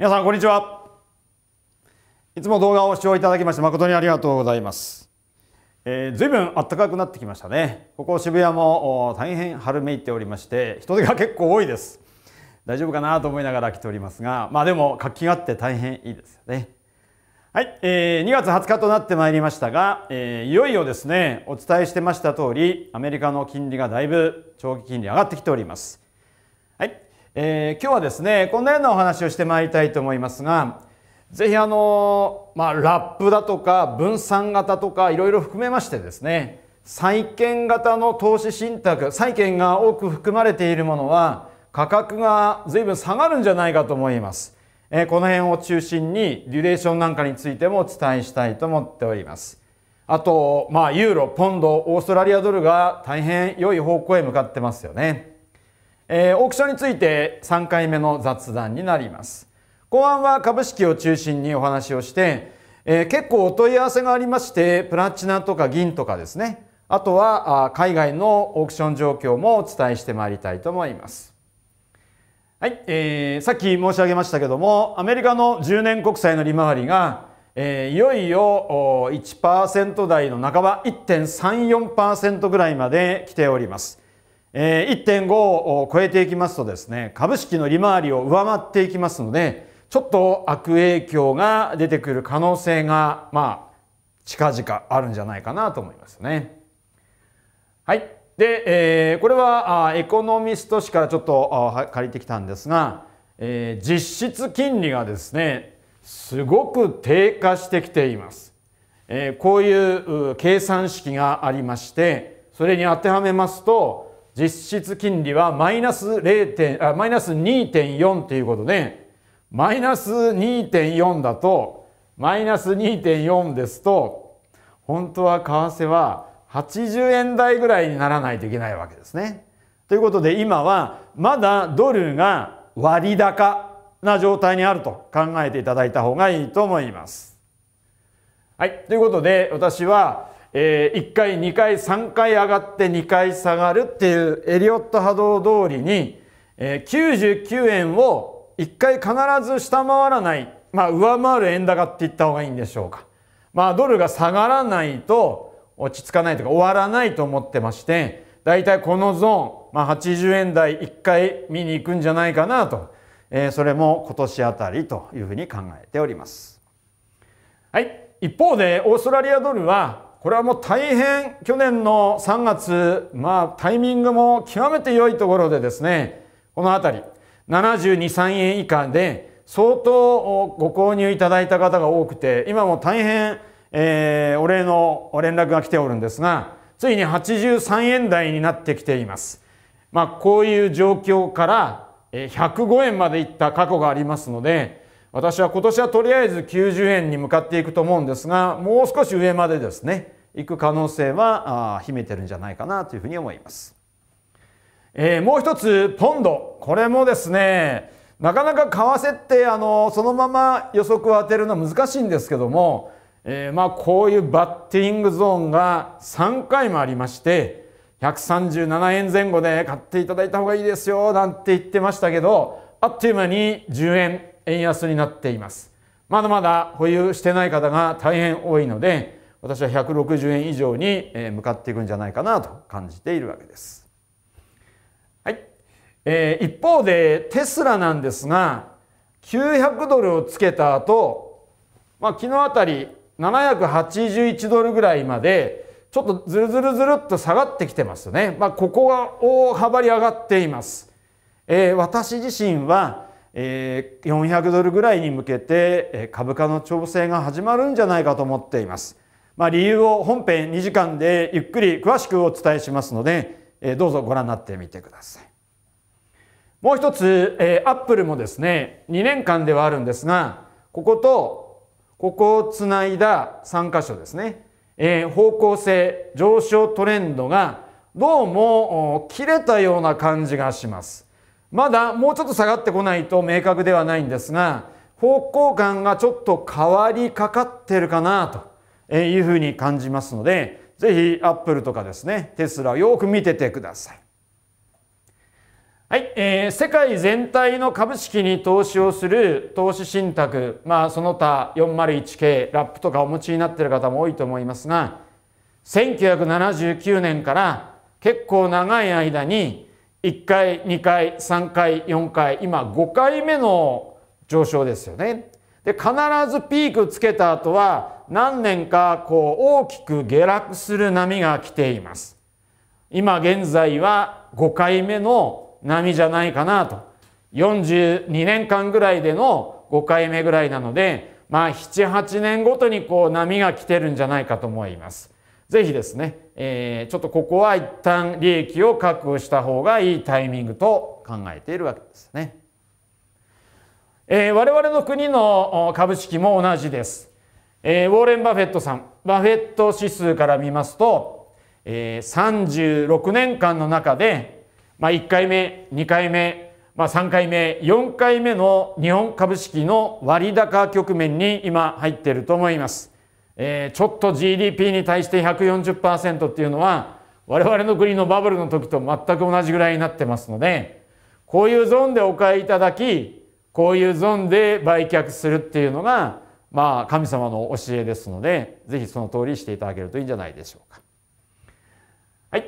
皆さんこんにちはいつも動画を視聴いただきまして誠にありがとうございます、えー、ずいぶん暖かくなってきましたねここ渋谷も大変春めいておりまして人手が結構多いです大丈夫かなと思いながら来ておりますがまあでも活気があって大変いいですよねはい、えー、2月20日となってまいりましたが、えー、いよいよですねお伝えしてました通りアメリカの金利がだいぶ長期金利上がってきておりますはい、えー、今日はですねこんなようなお話をしてまいりたいと思いますが是非あのまあ、ラップだとか分散型とかいろいろ含めましてですね債券型の投資信託債券が多く含まれているものは価格が随分下がるんじゃないかと思います。えー、この辺を中心にデュレーションなんかについてもお伝えしたいと思っております。あと、まあ、ユーロ、ポンド、オーストラリアドルが大変良い方向へ向かってますよね。えー、オークションについて3回目の雑談になります。後半は株式を中心にお話をして、えー、結構お問い合わせがありまして、プラチナとか銀とかですね、あとはあ海外のオークション状況もお伝えしてまいりたいと思います。はい、えー、さっき申し上げましたけども、アメリカの10年国債の利回りが、えー、いよいよ1%台の半ば、1.34%ぐらいまで来ております。え1.5を超えていきますとですね、株式の利回りを上回っていきますので、ちょっと悪影響が出てくる可能性が、まあ、近々あるんじゃないかなと思いますね。はい。で、えー、これはあエコノミスト誌からちょっとあ借りてきたんですが、えー、実質金利がですね、すごく低下してきています。えー、こういう計算式がありまして、それに当てはめますと、実質金利はマイナス0点、あマイナス2.4ということで、マイナス2.4だと、マイナス2.4ですと、本当は為替は80円台ぐらいにならないといけないわけですね。ということで今はまだドルが割高な状態にあると考えていただいた方がいいと思います。はい。ということで私はえー、1回、2回、3回上がって2回下がるっていうエリオット波動通りに、えー、99円を1回必ず下回らない、まあ、上回る円高って言った方がいいんでしょうか。まあ、ドルが下がらないと落ち着かないとか終わらないと思ってまして、だいたいこのゾーン、まあ、80円台1回見に行くんじゃないかなと、えー、それも今年あたりというふうに考えております。はい。一方で、オーストラリアドルは、これはもう大変去年の3月、まあタイミングも極めて良いところでですね、このあたり、72、3円以下で相当ご購入いただいた方が多くて、今も大変、えー、お礼の連絡が来ておるんですが、ついに83円台になってきています。まあこういう状況から105円までいった過去がありますので、私は今年はとりあえず90円に向かっていくと思うんですがもう少し上までですね行く可能性は秘めてるんじゃないかなというふうに思います、えー、もう一つポンドこれもですねなかなか為替ってあのそのまま予測を当てるのは難しいんですけども、えー、まあこういうバッティングゾーンが3回もありまして137円前後で買っていただいた方がいいですよなんて言ってましたけどあっという間に10円円安になっています。まだまだ保有してない方が大変多いので、私は160円以上に向かっていくんじゃないかなと感じているわけです。はい。えー、一方でテスラなんですが、900ドルをつけた後、まあ、昨日あたり781ドルぐらいまで、ちょっとずるずるずるっと下がってきてますね。まあ、ここは大幅に上がっています。えー、私自身は400ドルぐらいに向けて株価の調整が始まるんじゃないかと思っています。まあ、理由を本編2時間でゆっくり詳しくお伝えしますので、どうぞご覧になってみてください。もう一つ、アップルもですね、2年間ではあるんですが、ここと、ここをつないだ3箇所ですね、方向性、上昇トレンドがどうも切れたような感じがします。まだもうちょっと下がってこないと明確ではないんですが、方向感がちょっと変わりかかってるかなというふうに感じますので、ぜひアップルとかですね、テスラをよく見ててください。はい、えー、世界全体の株式に投資をする投資信託、まあその他 401K、ラップとかお持ちになっている方も多いと思いますが、1979年から結構長い間に1回2回3回4回今5回目の上昇ですよね。で必ずピークつけた後は何年かこう大きく下落する波が来ています。今現在は5回目の波じゃないかなと。42年間ぐらいでの5回目ぐらいなので、まあ7、8年ごとにこう波が来てるんじゃないかと思います。ぜひですね、えー、ちょっとここは一旦利益を確保した方がいいタイミングと考えているわけですね。えー、我々の国の株式も同じです。えー、ウォーレン・バフェットさん、バフェット指数から見ますと、えー、36年間の中で、まあ、1回目、2回目、まあ、3回目、4回目の日本株式の割高局面に今入っていると思います。えー、ちょっと GDP に対して140%っていうのは我々の国のバブルの時と全く同じぐらいになってますのでこういうゾーンでお買いいただきこういうゾーンで売却するっていうのがまあ神様の教えですのでぜひその通りしていただけるといいんじゃないでしょうか。はい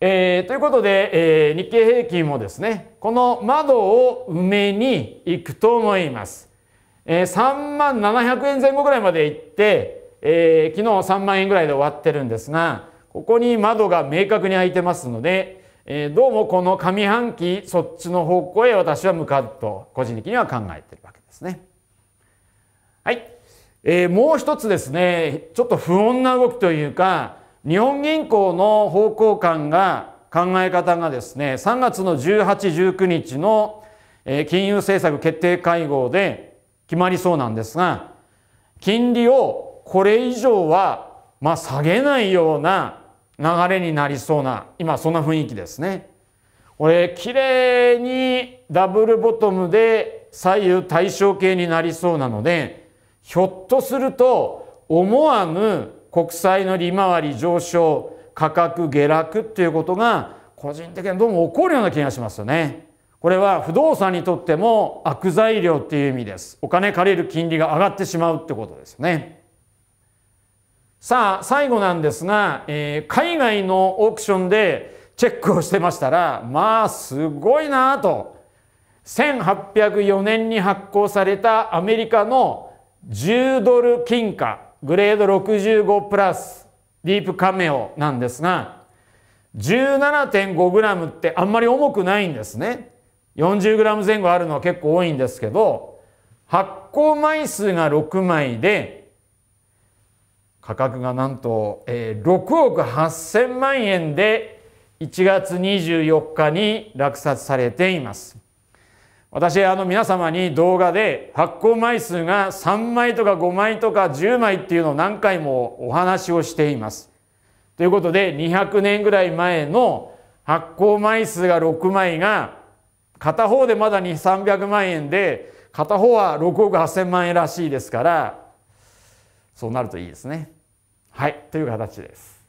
えー、ということで、えー、日経平均もですねこの窓を埋めにいくと思います。えー、3万700円前後ぐらいまで行ってえー、昨日3万円ぐらいで終わってるんですが、ここに窓が明確に開いてますので、えー、どうもこの上半期、そっちの方向へ私は向かうと、個人的には考えてるわけですね。はい。えー、もう一つですね、ちょっと不穏な動きというか、日本銀行の方向感が、考え方がですね、3月の18、19日の金融政策決定会合で決まりそうなんですが、金利をこれ以上は、まあ、下げないような流れになりそうな、今そんな雰囲気ですね。これ、綺麗にダブルボトムで左右対称形になりそうなので、ひょっとすると思わぬ国債の利回り上昇、価格下落っていうことが個人的にどうも起こるような気がしますよね。これは不動産にとっても悪材料っていう意味です。お金借りる金利が上がってしまうってことですね。さあ、最後なんですが、えー、海外のオークションでチェックをしてましたら、まあ、すごいなと。1804年に発行されたアメリカの10ドル金貨、グレード65プラス、ディープカメオなんですが、1 7 5ムってあんまり重くないんですね。4 0ム前後あるのは結構多いんですけど、発行枚数が6枚で、価格がなんと、え6億8000万円で1月24日に落札されています。私あの皆様に動画で発行枚数が3枚とか5枚とか10枚っていうのを何回もお話をしています。ということで200年ぐらい前の発行枚数が6枚が片方でまだ2、300万円で片方は6億8000万円らしいですからそうなるといいですね。はい、という形です。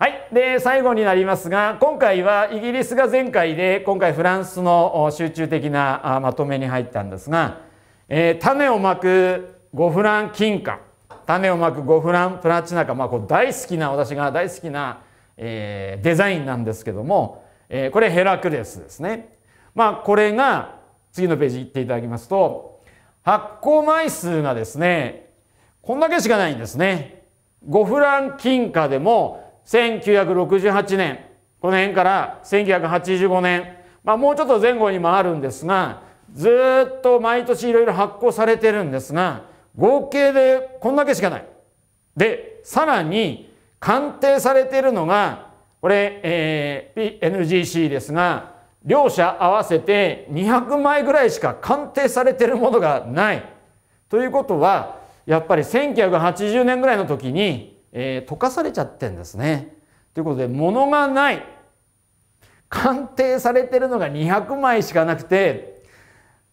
はい。で、最後になりますが、今回はイギリスが前回で、今回フランスの集中的なまとめに入ったんですが、えー、種をまくゴフラン金貨、種をまくゴフランプラチナ貨、まあ、こう大好きな、私が大好きな、えー、デザインなんですけども、えー、これヘラクレスですね。まあ、これが、次のページ行っていただきますと、発行枚数がですね、こんだけしかないんですね。五フラン金貨でも1968年、この辺から1985年、まあもうちょっと前後にもあるんですが、ずっと毎年いろいろ発行されてるんですが、合計でこんだけしかない。で、さらに鑑定されてるのが、これ、えー、PNGC ですが、両者合わせて200枚ぐらいしか鑑定されてるものがない。ということは、やっぱり1980年ぐらいの時に、えー、溶かされちゃってんですね。ということで物がない鑑定されてるのが200枚しかなくて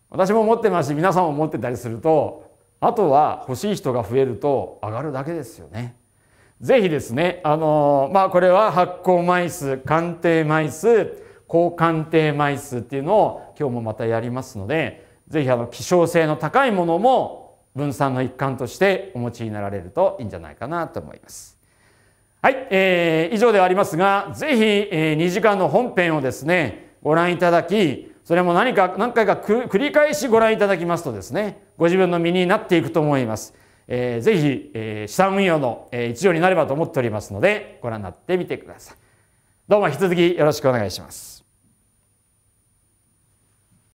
私も持ってますし皆さんも持ってたりするとあとは欲しい人が増えると上がるだけですよね。ぜひですね、あのー、まあ、これは発行枚数、鑑定枚数、高鑑定枚数っていうのを今日もまたやりますので、ぜひあの希少性の高いものも分散の一環としてお持ちになられるといいんじゃないかなと思います。はい、えー、以上ではありますが、ぜひ、えー、2時間の本編をですね、ご覧いただき、それも何か、何回か繰り返しご覧いただきますとですね、ご自分の身になっていくと思います。えー、ぜひ、えー、資産運用の、えー、一助になればと思っておりますので、ご覧になってみてください。どうも引き続きよろしくお願いします。